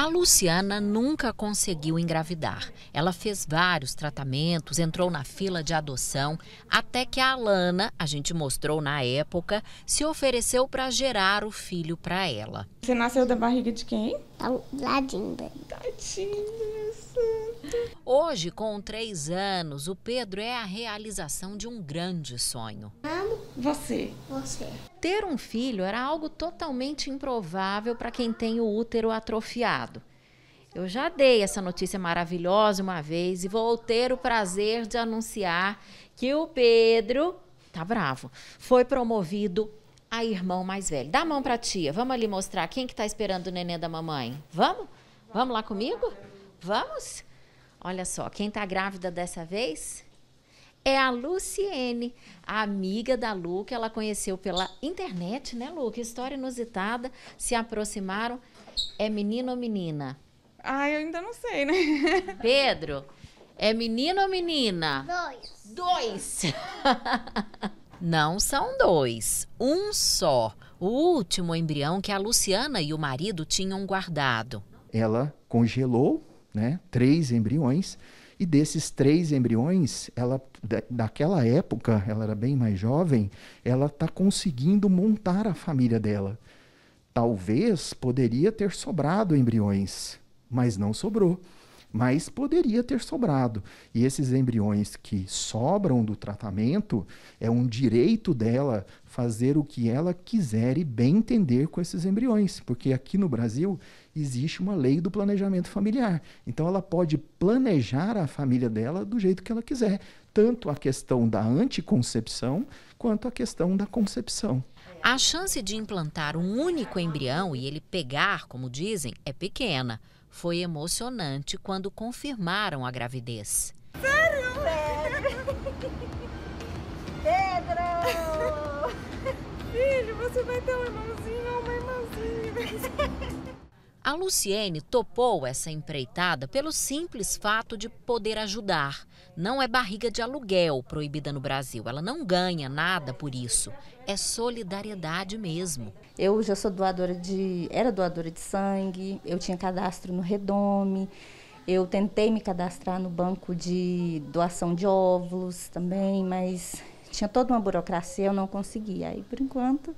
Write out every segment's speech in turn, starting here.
A Luciana nunca conseguiu engravidar. Ela fez vários tratamentos, entrou na fila de adoção, até que a Alana, a gente mostrou na época, se ofereceu para gerar o filho para ela. Você nasceu da barriga de quem? Da Dinda, Tadinha, santo. Hoje, com três anos, o Pedro é a realização de um grande sonho. Ah você. Você. Ter um filho era algo totalmente improvável para quem tem o útero atrofiado. Eu já dei essa notícia maravilhosa uma vez e vou ter o prazer de anunciar que o Pedro tá bravo. Foi promovido a irmão mais velho. Dá a mão pra tia. Vamos ali mostrar quem que tá esperando o neném da mamãe. Vamos? Vamos lá comigo? Vamos? Olha só, quem tá grávida dessa vez é a Luciene, a amiga da Lu, que ela conheceu pela internet, né, Lu? Que história inusitada. Se aproximaram. É menino ou menina? Ah, eu ainda não sei, né? Pedro, é menino ou menina? Dois. Dois. Não são dois, um só. O último embrião que a Luciana e o marido tinham guardado. Ela congelou, né, três embriões e desses três embriões, ela daquela época, ela era bem mais jovem, ela está conseguindo montar a família dela. Talvez poderia ter sobrado embriões, mas não sobrou mas poderia ter sobrado. E esses embriões que sobram do tratamento, é um direito dela fazer o que ela quiser e bem entender com esses embriões, porque aqui no Brasil existe uma lei do planejamento familiar. Então ela pode planejar a família dela do jeito que ela quiser, tanto a questão da anticoncepção quanto a questão da concepção. A chance de implantar um único embrião e ele pegar, como dizem, é pequena. Foi emocionante quando confirmaram a gravidez. Sério? Sério. Pedro! Filho, você vai ter uma irmão a Luciene topou essa empreitada pelo simples fato de poder ajudar. Não é barriga de aluguel proibida no Brasil. Ela não ganha nada por isso. É solidariedade mesmo. Eu já sou doadora de. Era doadora de sangue, eu tinha cadastro no Redome, eu tentei me cadastrar no banco de doação de óvulos também, mas tinha toda uma burocracia, eu não consegui. Aí, por enquanto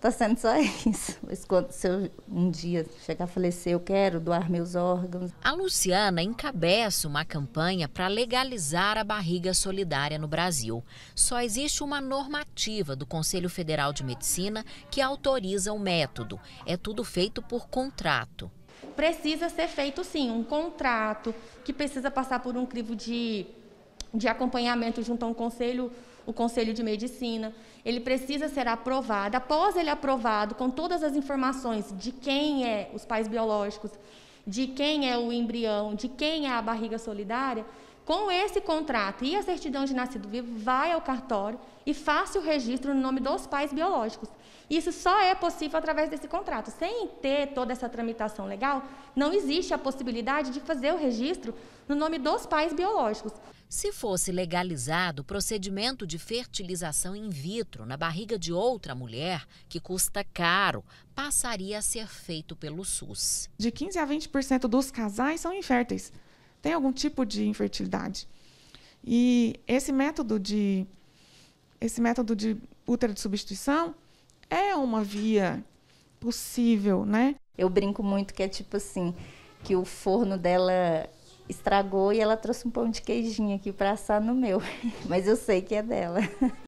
está sendo só isso. quando se eu um dia chegar a falecer, eu quero doar meus órgãos. A Luciana encabeça uma campanha para legalizar a barriga solidária no Brasil. Só existe uma normativa do Conselho Federal de Medicina que autoriza o método. É tudo feito por contrato. Precisa ser feito sim um contrato que precisa passar por um crivo de de acompanhamento junto a um conselho, o conselho de medicina. Ele precisa ser aprovado. Após ele aprovado, com todas as informações de quem é os pais biológicos, de quem é o embrião, de quem é a barriga solidária, com esse contrato e a certidão de nascido vivo, vai ao cartório e faça o registro no nome dos pais biológicos. Isso só é possível através desse contrato. Sem ter toda essa tramitação legal, não existe a possibilidade de fazer o registro no nome dos pais biológicos. Se fosse legalizado o procedimento de fertilização in vitro na barriga de outra mulher, que custa caro, passaria a ser feito pelo SUS. De 15 a 20% dos casais são inférteis, tem algum tipo de infertilidade. E esse método de esse método de útero de substituição é uma via possível, né? Eu brinco muito que é tipo assim, que o forno dela estragou e ela trouxe um pão de queijinho aqui para assar no meu. Mas eu sei que é dela.